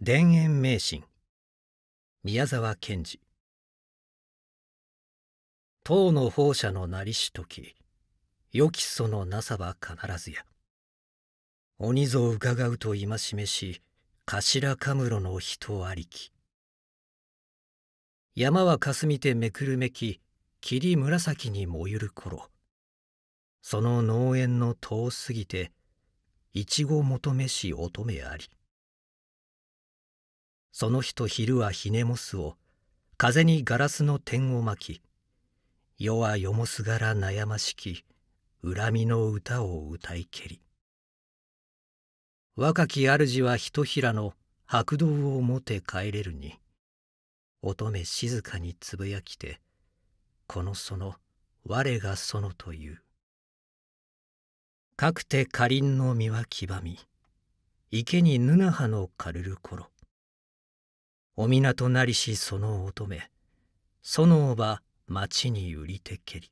田園名神宮沢賢治唐の放射のなりしときよきそのなさは必ずや鬼ぞ伺うと戒めし頭かむろの人ありき山はかすみてめくるめき霧紫に燃ゆる頃その農園の遠すぎていちご求めし乙女ありその日と昼はひねもすを風にガラスの点を巻き夜はよもすがら悩ましき恨みの歌を歌いけり若き主はひとひらの白道をもて帰れるに乙女静かにつぶやきてこのその我が園というかくてかりんの実は黄ばみ池にぬなはのかるる頃お港なりしその乙女そのおば町に売りてけり